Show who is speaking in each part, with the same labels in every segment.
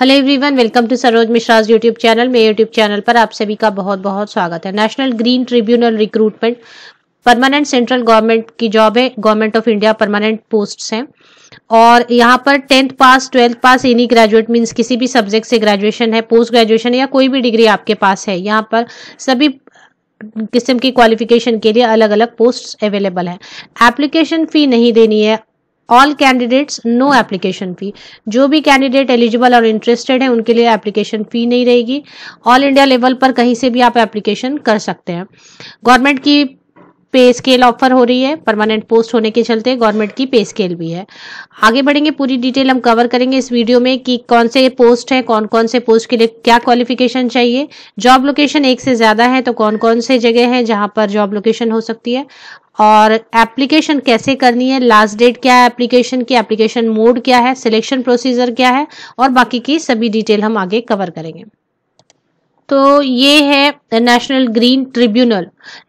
Speaker 1: Hello everyone welcome to Saroj Mishra's YouTube channel मेरे YouTube channel पर आप सभी का बहुत बहुत स्वागत है national green tribunal recruitment permanent central government की जॉब है government of India permanent posts हैं और यहाँ पर tenth pass twelfth pass any graduate means किसी भी सब्जेक्ट से ग्रेजुएशन है पोस्ट ग्रेजुएशन या कोई भी डिग्री आपके पास है यहाँ पर सभी किस्म की क्वालिफिकेशन के लिए अलग अलग पोस्ट अवेलेबल है एप्लीकेशन फ़ी नहीं देनी है all candidates no application fee जो भी कैंडिडेट एलिजिबल और इंटरेस्टेड है उनके लिए एप्लीकेशन फ़ी नहीं रहेगी ऑल इंडिया लेवल पर कहीं से भी आप एप्लीकेशन कर सकते हैं गवर्नमेंट की पे स्केल ऑफर हो रही है परमानेंट पोस्ट होने के चलते गवर्नमेंट की पे स्केल भी है आगे बढ़ेंगे पूरी डिटेल हम कवर करेंगे इस वीडियो में कि कौन से पोस्ट हैं कौन कौन से पोस्ट के लिए क्या क्वालिफिकेशन चाहिए जॉब लोकेशन एक से ज़्यादा है तो कौन कौन से जगह है जहाँ पर जॉब लोकेशन हो सकती है और एप्लीकेशन कैसे करनी है लास्ट डेट क्या है एप्लीकेशन की एप्लीकेशन मोड क्या है सिलेक्शन प्रोसीजर क्या है और बाकी की सभी डिटेल हम आगे कवर करेंगे तो ये है national green tribunal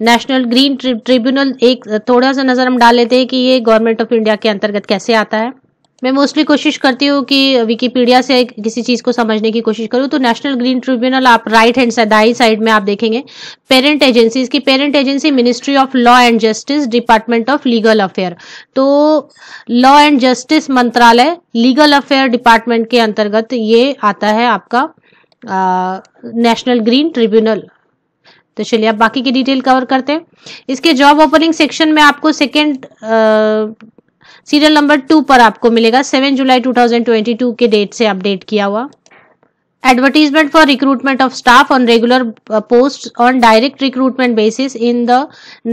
Speaker 1: national green tribunal एक थोड़ा सा नज़र हम डाल लेते हैं कि ये गवर्नमेंट ऑफ इंडिया के अंतर्गत कैसे आता है मैं मोस्टली कोशिश करती हूँ कि विकीपीडिया से किसी चीज़ को समझने की कोशिश करूँ तो नेशनल ग्रीन ट्रिब्यूनल आप राइट हैंड साइड दाई साइड में आप देखेंगे पेरेंट एजेंसी इसकी parent agency ministry of law and justice department of legal affair तो लॉ एंड जस्टिस मंत्रालय लीगल अफेयर डिपार्टमेंट के अंतर्गत ये आता है आपका नेशनल ग्रीन ट्रिब्यूनल तो चलिए अब बाकी की डिटेल कवर करते हैं इसके जॉब ओपनिंग सेक्शन में आपको सेकेंड सीरियल नंबर टू पर आपको मिलेगा सेवन जुलाई 2022 के डेट से अपडेट किया हुआ advertisement for recruitment of staff on regular post on direct recruitment basis in the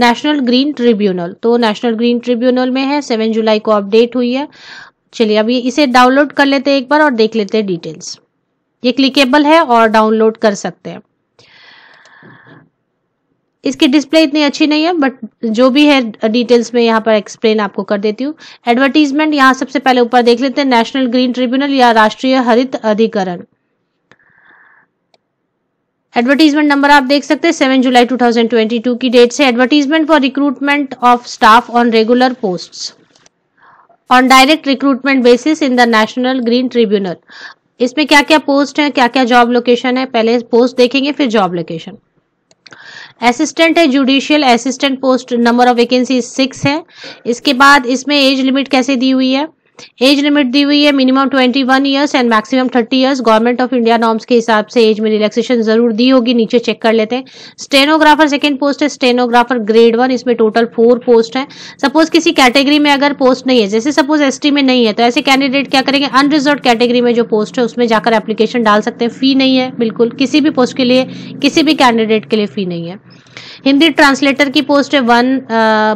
Speaker 1: national green tribunal तो नेशनल ग्रीन ट्रिब्यूनल में है सेवन जुलाई को अपडेट हुई है चलिए अभी इसे डाउनलोड कर लेते हैं एक बार और देख लेते हैं डिटेल्स ये क्लिकेबल है और डाउनलोड कर सकते हैं इसकी डिस्प्ले इतनी अच्छी नहीं है बट जो भी है डिटेल्स में यहाँ पर एक्सप्लेन आपको कर देती हूँ एडवर्टीजमेंट यहाँ सबसे पहले ऊपर देख लेते हैं नेशनल ग्रीन ट्रिब्यूनल या राष्ट्रीय हरित अधिकरण एडवर्टीजमेंट नंबर आप देख सकते हैं सेवन जुलाई 2022 की डेट से advertisement for recruitment of staff on regular post on direct recruitment basis in the national green tribunal इसमें क्या क्या पोस्ट है क्या क्या जॉब लोकेशन है पहले पोस्ट देखेंगे फिर जॉब लोकेशन असिस्टेंट है judicial assistant post number of vacancy six है इसके बाद इसमें एज लिमिट कैसे दी हुई है एज लिमिट दी हुई है minimum twenty one years and maximum thirty years government of India norms के हिसाब से एज में रिलैक्सेशन जरूर दी होगी नीचे चेक कर लेते हैं स्टेनोग्राफर सेकेंड पोस्ट है स्टेनोग्राफर ग्रेड वन इसमें टोटल फोर पोस्ट है सपोज किसी कैटेगरी में अगर पोस्ट नहीं है जैसे सपोज एस में नहीं है तो ऐसे कैंडिडेट क्या करेंगे अनरिजर्व कैटेगरी में जो पोस्ट है उसमें जाकर एप्लीकेशन डाल सकते हैं फी नहीं है बिल्कुल किसी भी पोस्ट के लिए किसी भी कैंडिडेट के लिए फी नहीं है हिंदी ट्रांसलेटर की पोस्ट है वन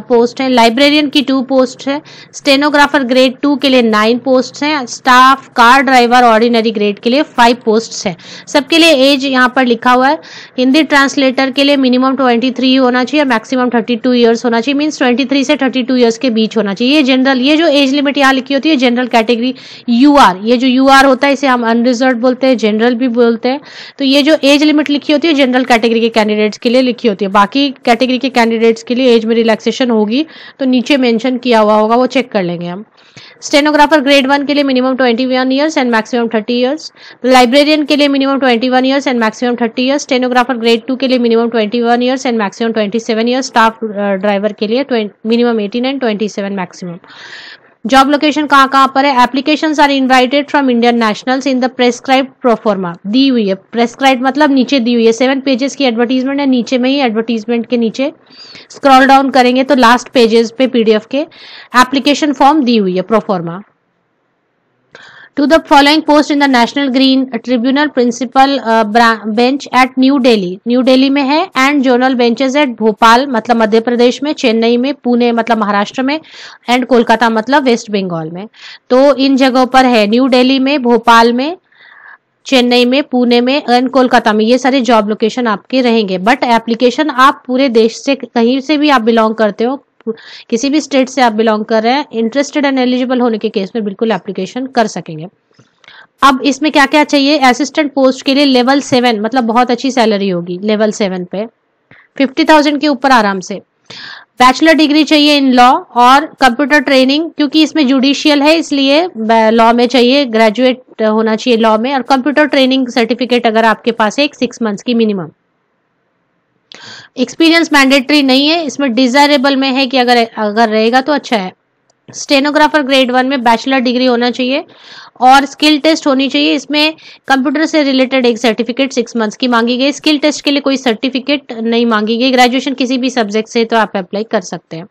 Speaker 1: पोस्ट uh, है लाइब्रेरियन की टू पोस्ट है स्टेनोग्राफर ग्रेड टू के लिए नाइन पोस्ट हैं staff car driver ordinary grade के लिए फाइव पोस्ट हैं सबके लिए एज यहाँ पर लिखा हुआ है हिंदी ट्रांसलेटर के लिए मिनिमम ट्वेंटी थ्री होना चाहिए मैक्सिमम थर्टी टू ईयर्स होना चाहिए मीन्स ट्वेंटी थ्री से थर्टी टू ईयर्स के बीच होना चाहिए ये जनरल ये जो एज लिमिट यहाँ लिखी होती है जनरल कैटेगरी यू आर ये जो यू आर होता है इसे हम अनरिजर्व बोलते हैं जनरल भी बोलते हैं तो ये जो एज लिमिट लिखी होती है जनरल कैटेगरी के कैंडिडेट्स के लिए लिखी होती है बाकी कैटेगरी के कैंडिडेट्स के लिए एज में रिलैक्सेशन होगी तो नीचे मेंशन किया हुआ होगा वो चेक कर लेंगे हम स्टेप स्टेनोग्राफर ग्रेड वन के लिए minimum twenty one years and maximum thirty years librarian के लिए minimum twenty one years and maximum thirty years stenographer grade two के लिए minimum twenty one years and maximum twenty seven years staff driver के लिए minimum eighteen and twenty seven maximum job location कहाँ कहाँ पर है application are invited from Indian nationals in the prescribe proforma दी हुई है प्रेस्क्राइब मतलब नीचे दी हुई है सेवन पेजेस की एडवर्टीजमेंट है नीचे में ही एडवर्टीजमेंट के नीचे स्क्रॉल डाउन करेंगे तो लास्ट पेजेस पे पीडीएफ के एप्लीकेशन फॉर्म दी हुई है proforma to the following post in the national green tribunal principal bench at New Delhi New Delhi में है and zonal benches at Bhopal मतलब मध्य प्रदेश में चेन्नई में पुणे मतलब महाराष्ट्र में एंड कोलकाता मतलब वेस्ट बंगाल में तो इन जगहों पर है न्यू दिल्ली में भोपाल में चेन्नई में पुणे में एंड कोलकाता में ये सारे जॉब लोकेशन आपके रहेंगे बट एप्लीकेशन आप पूरे देश से कहीं से भी आप बिलोंग करते हो किसी भी स्टेट से आप बिलोंग कर रहे हैं इंटरेस्टेड एंड एलिजिबल होने के केस में बिल्कुल एप्लीकेशन कर सकेंगे अब इसमें क्या क्या चाहिए असिस्टेंट पोस्ट के लिए लेवल सेवन मतलब बहुत अच्छी सैलरी होगी level seven pay fifty thousand के ऊपर आराम से बैचलर डिग्री चाहिए इन लॉ और कंप्यूटर ट्रेनिंग क्योंकि इसमें जुडिशियल है इसलिए लॉ में चाहिए ग्रेजुएट होना चाहिए लॉ में और कंप्यूटर ट्रेनिंग सर्टिफिकेट अगर आपके पास है एक सिक्स मंथ्स की मिनिमम एक्सपीरियंस मैंडेटरी नहीं है इसमें डिजायरेबल में है कि अगर अगर रहेगा तो अच्छा है स्टेनोग्राफर ग्रेड वन में बैचलर डिग्री होना चाहिए और स्किल टेस्ट होनी चाहिए इसमें कंप्यूटर से रिलेटेड एक सर्टिफिकेट सिक्स मंथ्स की मांगी गई स्किल टेस्ट के लिए कोई सर्टिफिकेट नहीं मांगी गई ग्रेजुएशन किसी भी सब्जेक्ट से तो आप अप्लाई कर सकते हैं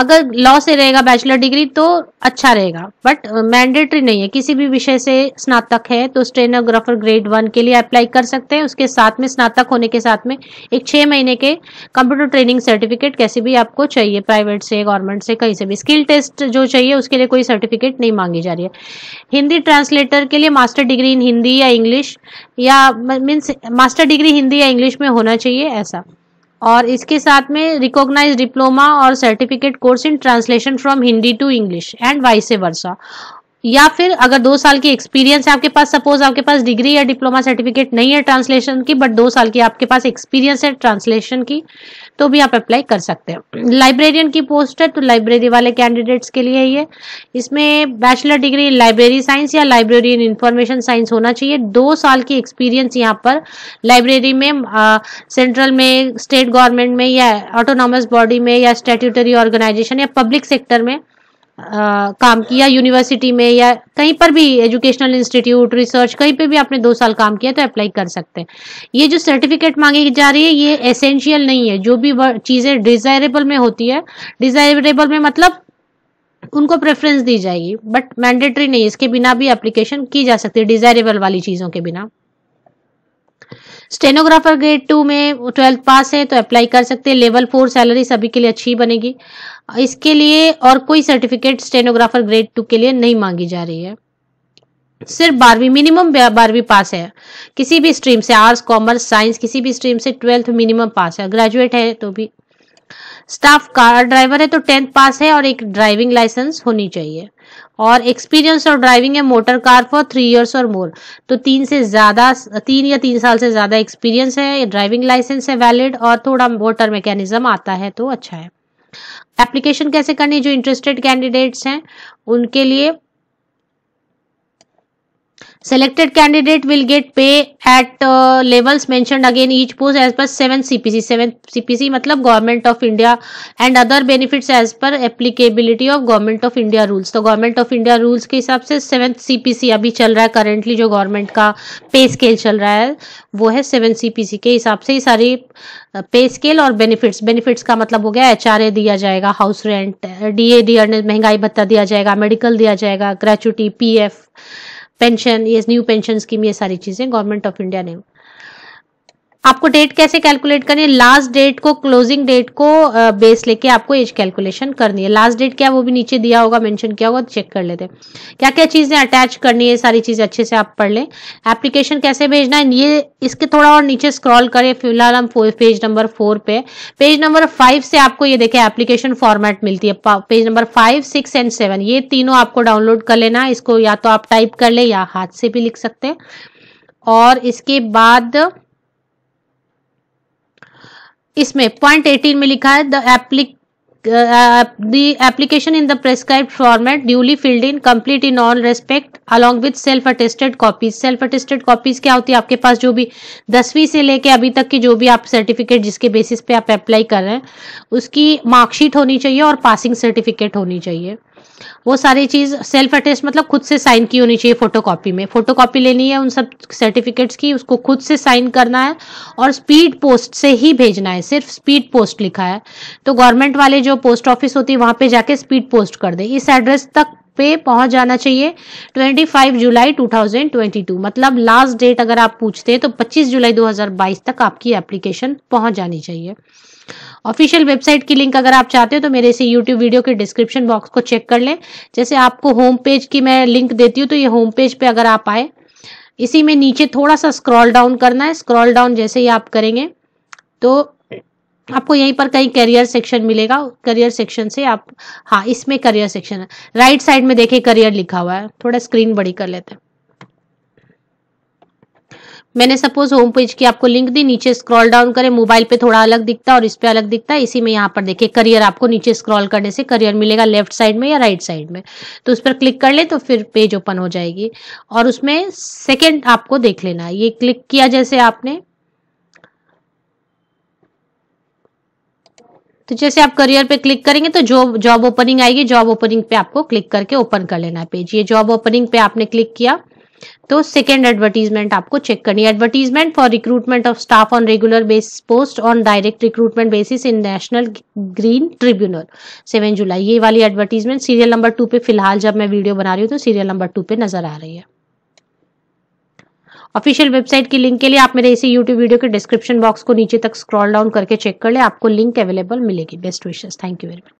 Speaker 1: अगर लॉ से रहेगा बैचलर डिग्री तो अच्छा रहेगा बट मैंडेटरी नहीं है किसी भी विषय से स्नातक है तो स्टेनोग्राफर ग्रेड वन के लिए अप्लाई कर सकते हैं उसके साथ में स्नातक होने के साथ में एक छह महीने के कंप्यूटर ट्रेनिंग सर्टिफिकेट कैसे भी आपको चाहिए प्राइवेट से गवर्नमेंट से कहीं से भी स्किल टेस्ट जो चाहिए उसके लिए कोई सर्टिफिकेट नहीं मांगी जा रही है हिंदी ट्रांसलेटर के लिए मास्टर डिग्री इन हिंदी या इंग्लिश या मीन्स मास्टर डिग्री हिंदी या इंग्लिश में होना चाहिए ऐसा और इसके साथ में रिकॉग्नाइज डिप्लोमा और certificate course in translation from Hindi to English and vice versa या फिर अगर दो साल की एक्सपीरियंस है आपके पास सपोज आपके पास डिग्री या डिप्लोमा सर्टिफिकेट नहीं है ट्रांसलेशन की बट दो साल की आपके पास एक्सपीरियंस है ट्रांसलेशन की तो भी आप अप्लाई कर सकते हैं लाइब्रेरियन की पोस्ट है तो लाइब्रेरी वाले कैंडिडेट्स के लिए ये इसमें बैचलर डिग्री लाइब्रेरी साइंस या इन इंफॉर्मेशन साइंस होना चाहिए दो साल की एक्सपीरियंस यहाँ पर लाइब्रेरी में सेंट्रल में स्टेट गवर्नमेंट में या ऑटोनॉमस बॉडी में या स्टेट्यूटरी ऑर्गेनाइजेशन या पब्लिक सेक्टर में आ, काम किया यूनिवर्सिटी में या कहीं पर भी एजुकेशनल इंस्टीट्यूट रिसर्च कहीं पे भी आपने दो साल काम किया तो अप्लाई कर सकते हैं ये जो सर्टिफिकेट मांगी जा रही है ये एसेंशियल नहीं है जो भी चीज़ें डिजायरेबल में होती है डिजायरेबल में मतलब उनको प्रेफरेंस दी जाएगी बट मैंडेटरी नहीं इसके बिना भी एप्लीकेशन की जा सकती है डिजायरेबल वाली चीज़ों के बिना स्टेनोग्राफर ग्रेड टू में ट्वेल्थ पास है तो अप्लाई कर सकते हैं लेवल फोर सैलरी सभी के लिए अच्छी बनेगी इसके लिए और कोई सर्टिफिकेट स्टेनोग्राफर ग्रेड टू के लिए नहीं मांगी जा रही है सिर्फ बारहवीं मिनिमम बारहवीं पास है किसी भी स्ट्रीम से आर्ट्स कॉमर्स साइंस किसी भी स्ट्रीम से ट्वेल्थ मिनिमम पास है ग्रेजुएट है तो भी स्टाफ कार ड्राइवर है तो टेंथ पास है और एक ड्राइविंग लाइसेंस होनी चाहिए और एक्सपीरियंस और ड्राइविंग है motor car for three years और मोर तो तीन से ज़्यादा तीन या तीन साल से ज़्यादा एक्सपीरियंस है ड्राइविंग लाइसेंस है वैलिड और थोड़ा मोटर मैकेनिज्म आता है तो अच्छा है एप्लीकेशन कैसे करनी जो इंटरेस्टेड कैंडिडेट्स हैं उनके लिए Selected candidate will get pay at uh, levels mentioned again each post as per 7 CPC. 7 CPC मतलब government of India and other benefits as per applicability of government of India rules तो government of India rules के हिसाब से seven CPC अभी चल रहा है currently जो गवर्नमेंट का पे स्केल चल रहा है वो है सेवन सीपीसी के हिसाब से ही सारी पे uh, स्केल और बेनिफिट्स बेनिफिट्स का मतलब हो गया एच आर ए दिया जाएगा हाउस रेंट डी डीए दिया महंगाई भत्ता दिया जाएगा मेडिकल दिया जाएगा ग्रेचुटी पी एफ पेंशन ये न्यू पेंशन स्कीम ये सारी चीज़ें गवर्नमेंट ऑफ इंडिया ने आपको डेट कैसे कैलकुलेट करनी है लास्ट डेट को क्लोजिंग डेट को बेस लेके आपको एज कैलकुलेशन करनी है लास्ट डेट क्या वो भी नीचे दिया होगा मेंशन किया होगा चेक तो कर लेते हैं क्या क्या चीज़ें अटैच करनी है सारी चीज़ें अच्छे से आप पढ़ लें एप्लीकेशन कैसे भेजना है ये इसके थोड़ा और नीचे स्क्रॉल करें फिलहाल हम पेज नंबर फोर पे पेज नंबर फाइव से आपको ये देखें एप्लीकेशन फॉर्मेट मिलती है page number five six and seven ये तीनों आपको डाउनलोड कर लेना इसको या तो आप टाइप कर ले या हाथ से भी लिख सकते हैं और इसके बाद इसमें पॉइंट एटीन में लिखा है the application in the prescribe format duly filled in complete in all respect along with self attested copies self attested copies क्या होती है आपके पास जो भी दसवीं से लेके अभी तक की जो भी आप सर्टिफिकेट जिसके बेसिस पे आप अप्लाई कर रहे हैं उसकी मार्कशीट होनी चाहिए और पासिंग सर्टिफिकेट होनी चाहिए वो सारी चीज़ सेल्फ अटेस्ट मतलब खुद से साइन की होनी चाहिए फोटो कॉपी में फोटो कॉपी लेनी है उन सब सर्टिफिकेट्स की उसको खुद से साइन करना है और स्पीड पोस्ट से ही भेजना है सिर्फ स्पीड पोस्ट लिखा है तो गवर्नमेंट वाले जो पोस्ट ऑफिस होती है वहाँ पे जाके स्पीड पोस्ट कर दे इस एड्रेस तक पे पहुंच जाना चाहिए 25 जुलाई 2022 मतलब लास्ट डेट अगर आप पूछते हैं तो 25 जुलाई 2022 तक आपकी एप्लीकेशन पहुंच जानी चाहिए ऑफिशियल वेबसाइट की लिंक अगर आप चाहते हो तो मेरे से यूट्यूब वीडियो के डिस्क्रिप्शन बॉक्स को चेक कर लें जैसे आपको होम पेज की मैं लिंक देती हूँ तो ये होम पेज पे अगर आप आए इसी में नीचे थोड़ा सा स्क्रॉल डाउन करना है स्क्रॉल डाउन जैसे ही आप करेंगे तो आपको यहीं पर कहीं करियर सेक्शन मिलेगा करियर सेक्शन से आप हाँ इसमें करियर सेक्शन है राइट साइड में देखे करियर लिखा हुआ है थोड़ा स्क्रीन बड़ी कर लेते हैं मैंने सपोज होम पेज की आपको लिंक दी नीचे स्क्रॉल डाउन करें मोबाइल पे थोड़ा अलग दिखता है और इस पे अलग दिखता है इसी में यहाँ पर देखिए करियर आपको नीचे स्क्रॉल करने से करियर मिलेगा लेफ्ट साइड में या राइट साइड में तो उस पर क्लिक कर ले तो फिर पेज ओपन हो जाएगी और उसमें सेकेंड आपको देख लेना है ये क्लिक किया जैसे आपने तो जैसे आप करियर पे क्लिक करेंगे तो जो जॉब ओपनिंग आएगी जॉब ओपनिंग पे आपको क्लिक करके ओपन कर लेना है पेज ये जॉब ओपनिंग पे आपने क्लिक किया तो सेकेंड एडवर्टीजमेंट आपको चेक करनी है advertisement for recruitment of staff on regular basis post on direct recruitment basis in national green tribunal seven जुलाई ये वाली एडवर्टीजमेंट सीरियल नंबर टू पे फिलहाल जब मैं वीडियो बना रही हूँ तो सीरियल नंबर टू पे नजर आ रही है ऑफिशियल वेबसाइट की लिंक के लिए आप मेरे इसी यूट्यूब वीडियो के डिस्क्रिप्शन बॉक्स को नीचे तक स्क्रॉल डाउन करके चेक कर ले आपको लिंक अवेलेबल मिलेगी बेस्ट विशेष थैंक यू वेरी मच